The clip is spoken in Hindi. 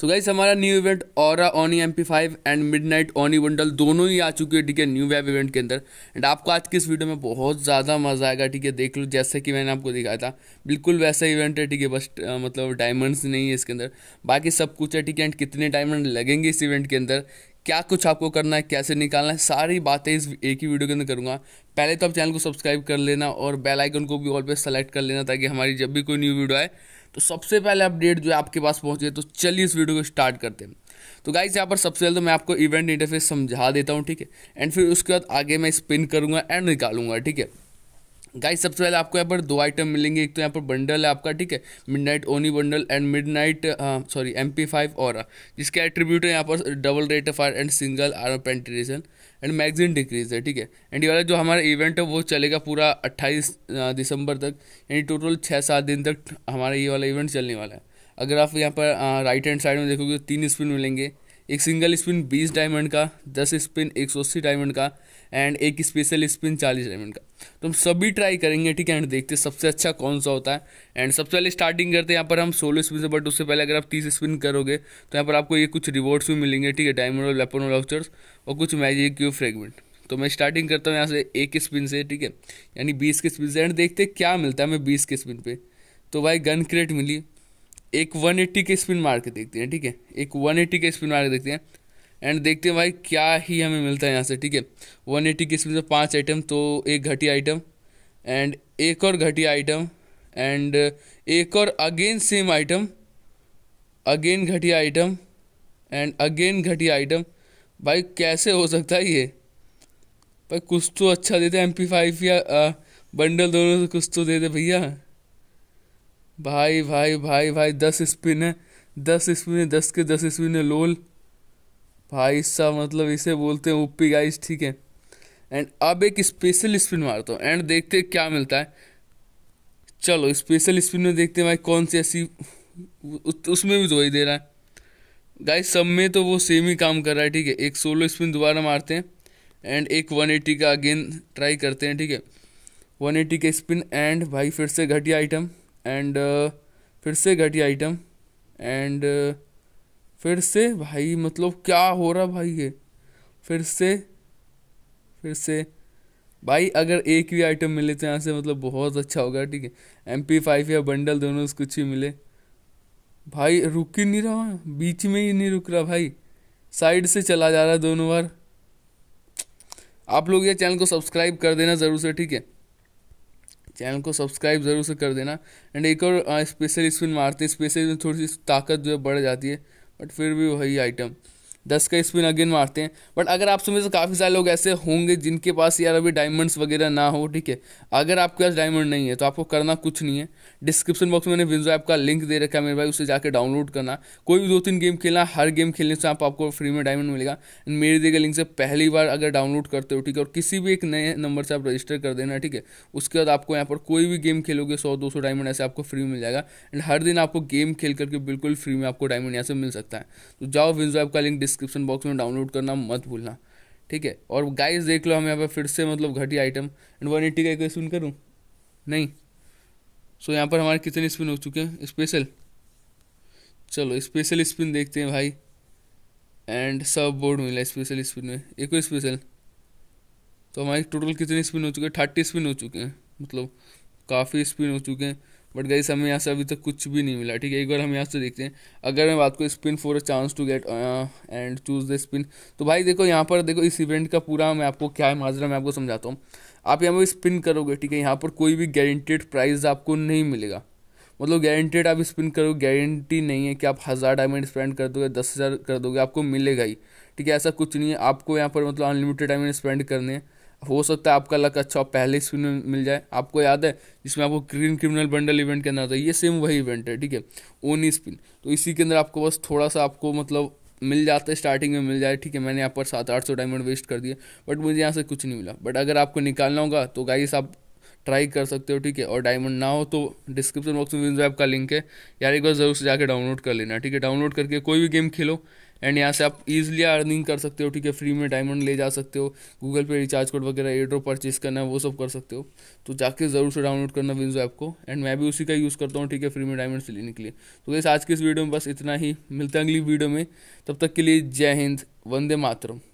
तो गाइस हमारा न्यू इवेंट और Oni M P five and midnight Oni bundle दोनों ही आ चुके हैं ठीक है न्यू वेब इवेंट के अंदर एंड आपको आज की इस वीडियो में बहुत ज़्यादा मज़ा आएगा ठीक है देख लो जैसे कि मैंने आपको दिखाया था बिल्कुल वैसा इवेंट है ठीक है बस मतलब डायमंड्स नहीं है इसके अंदर बाकी सब कुछ है ठीक है एंड कितने डायमंड लगेंगे इस इवेंट के अंदर क्या कुछ आपको करना है कैसे निकालना है सारी बातें इस एक ही वीडियो के अंदर करूँगा पहले तो आप चैनल को सब्सक्राइब कर लेना और बेल आइकन को भी ऑल पे सेलेक्ट कर लेना ताकि हमारी जब भी कोई न्यू वीडियो आए तो सबसे पहले अपडेट जो है आपके पास गए तो चलिए इस वीडियो को स्टार्ट करते हैं तो गाइज यहाँ पर सबसे पहले तो मैं आपको इवेंट इंटरफेस समझा देता हूँ ठीक है एंड फिर उसके बाद आगे मैं स्पिन करूँगा एंड निकालूंगा ठीक है गाइस सबसे पहले आपको यहाँ पर दो आइटम मिलेंगे एक तो यहाँ पर बंडल है आपका ठीक है midnight Oni bundle and midnight sorry M P five और जिसके एट्रीब्यूट है यहाँ पर double rate of fire and single R penetration and magazine decrease है ठीक है एंड ये वाला जो हमारा इवेंट है वो चलेगा पूरा अट्ठाईस uh, दिसंबर तक यानी टोटल छः सात दिन तक हमारा ये वाला इवेंट चलने वाला है अगर आप यहाँ पर राइट हैंड साइड में देखोगे तो तीन स्पिन मिलेंगे एक सिंगल स्पिन बीस डायमंड का दस स्पिन एक सौ अस्सी डायमंड का एंड एक स्पेशल स्पिन चालीस डायमंड mm का तो हम सभी ट्राई करेंगे ठीक है एंड देखते हैं सबसे अच्छा कौन सा होता है एंड सबसे पहले स्टार्टिंग करते हैं यहाँ पर हम सोलह स्पिन से बट उससे पहले अगर आप तीस स्पिन करोगे तो यहाँ पर आपको ये कुछ रिवॉर्ड्स भी मिलेंगे ठीक है डायमंड और वेपन वाउचर्स और कुछ मैजिक क्यू फ्रेगमेंट तो मैं स्टार्टिंग करता हूँ यहाँ से एक स्पिन से ठीक है यानी बीस के स्पिन से एंड देखते क्या मिलता है हमें बीस के स्पिन पर तो भाई गन क्रेट मिली एक वन एट्टी के स्पिन मार के देखते हैं ठीक है एक वन एट्टी के स्पिन मार के देखते हैं एंड देखते हैं भाई क्या ही हमें मिलता है यहाँ से ठीक है वन एटी की स्पीड में पाँच आइटम तो एक घटिया आइटम एंड एक और घटिया आइटम एंड एक और अगेन सेम आइटम अगेन घटिया आइटम एंड अगेन घटिया आइटम भाई कैसे हो सकता है ये भाई कुछ तो अच्छा देते एम पी फाइव या आ, बंडल दोनों से कुछ तो दे दे भैया भाई भाई भाई भाई दस स्पिन है दस स्पिन है दस के दस स्पिन है लोल भाई साहब मतलब इसे बोलते हैं ओपी गाइस ठीक है एंड अब एक स्पेशल स्पिन मारता हूँ एंड देखते हैं क्या मिलता है चलो स्पेशल स्पिन में देखते हैं भाई कौन सी ऐसी उसमें भी दुआई दे रहा है गाइस सब में तो वो सेम ही काम कर रहा है ठीक है एक सोलो स्पिन दोबारा मारते हैं एंड एक 180 का अगेन ट्राई करते हैं ठीक है 180 का स्पिन एंड भाई फिर से घटिया आइटम एंड uh, फिर से घटिया आइटम एंड uh, फिर से भाई मतलब क्या हो रहा भाई ये फिर से फिर से भाई अगर एक भी आइटम मिले तो यहाँ से मतलब बहुत अच्छा होगा ठीक है एम पी फाइव या बंडल दोनों से कुछ ही मिले भाई रुक ही नहीं रहा बीच में ही नहीं रुक रहा भाई साइड से चला जा रहा है दोनों बार आप लोग ये चैनल को सब्सक्राइब कर देना ज़रूर से ठीक है चैनल को सब्सक्राइब ज़रूर से कर देना एंड एक और स्पेशल स्पिन मारते हैं स्पेशल थोड़ी सी ताकत जो है बढ़ जाती है बट फिर भी वही आइटम दस का स्पिन अगेन मारते हैं बट अगर आप समझ से काफ़ी सारे लोग ऐसे होंगे जिनके पास यार अभी डायमंड्स वगैरह ना हो ठीक है अगर आपके पास डायमंड नहीं है तो आपको करना कुछ नहीं है डिस्क्रिप्शन बॉक्स में मैंने विंजो ऐप का लिंक दे रखा है मेरे भाई उसे जाकर डाउनलोड करना कोई भी दो तीन गेम खेलना हर गेम खेलने से आप आपको फ्री में डायमंड मिलेगा मेरे दिए गए लिंक से पहली बार अगर डाउनलोड करते हो ठीक है और किसी भी एक नए नंबर से आप रजिस्टर कर देना ठीक है उसके बाद आपको यहाँ पर कोई भी गेम खेलोगे सौ दो सौ डायमंड ऐसे आपको फ्री मिल जाएगा एंड हर दिन आपको गेम खेल करके बिल्कुल फ्री में आपको डायमंड यहाँ से मिल सकता है तो जाओ विंजो ऐप का लिंक डिस्क्रिप्शन बॉक्स में डाउनलोड करना मत भूलना ठीक है और गाइस देख लो हम यहाँ पर फिर से मतलब घटी आइटम एंड वन एट्टी का एक स्पिन करूँ नहीं सो so, यहाँ पर हमारे कितने स्पिन हो चुके हैं स्पेशल चलो स्पेशल स्पिन देखते हैं भाई एंड सब बोर्ड मिला स्पेशल स्पिन में एक स्पेशल तो हमारे टोटल कितने स्पिन हो चुके हैं थर्टी स्पिन हो चुके हैं मतलब काफ़ी स्पिन हो चुके हैं बट गई हमें यहाँ से अभी तक कुछ भी नहीं मिला ठीक है एक बार हम यहाँ से देखते हैं अगर मैं बात करूँ spin for a chance to get and choose the spin तो भाई देखो यहाँ पर देखो इस इवेंट का पूरा मैं आपको क्या है माजरा मैं आपको समझाता हूँ आप यहाँ पर स्पिन करोगे ठीक है यहाँ पर कोई भी गारंटेड प्राइज़ आपको नहीं मिलेगा मतलब गारंटेड आप स्पिन करोगे गारंटी नहीं है कि आप हज़ार डायमंड स्पेंड कर दोगे दस हज़ार कर दोगे आपको मिलेगा ही ठीक है ऐसा कुछ नहीं है आपको यहाँ पर मतलब अनलिमिटेड डायमंड स्पेंड करने हैं हो सकता है आपका लक अच्छा पहले स्क्रीन में मिल जाए आपको याद है जिसमें आपको ग्रीन क्रिमिनल बंडल इवेंट के अंदर आता है ये सेम वही इवेंट है ठीक है ओनी स्पिन तो इसी के अंदर आपको बस थोड़ा सा आपको मतलब मिल जाता है स्टार्टिंग में मिल जाए ठीक है मैंने यहाँ पर सात आठ सौ डायमंड वेस्ट कर दिए बट मुझे यहाँ से कुछ नहीं मिला बट अगर आपको निकालना होगा तो गाइस आप ट्राई कर सकते हो ठीक है और डायमंड ना हो तो डिस्क्रिप्शन बॉक्स में विंजो ऐप का लिंक है यार एक बार ज़रूर से जाकर डाउनलोड कर लेना ठीक है डाउनलोड करके कोई भी गेम खेलो एंड यहाँ से आप इजिली अर्निंग कर सकते हो ठीक है फ्री में डायमंड ले जा सकते हो गूगल पे रिचार्ज कोड वगैरह एड्रो परचेज करना है वो सब कर सकते हो तो जाके ज़रूर से डाउनलोड करना विंजो ऐप को एंड मैं भी उसी का यूज़ करता हूँ ठीक है फ्री में डायमंड से लेने के लिए तो वैसे आज के इस वीडियो में बस इतना ही मिलता है अगली वीडियो में तब तक के लिए जय हिंद वंदे मातरम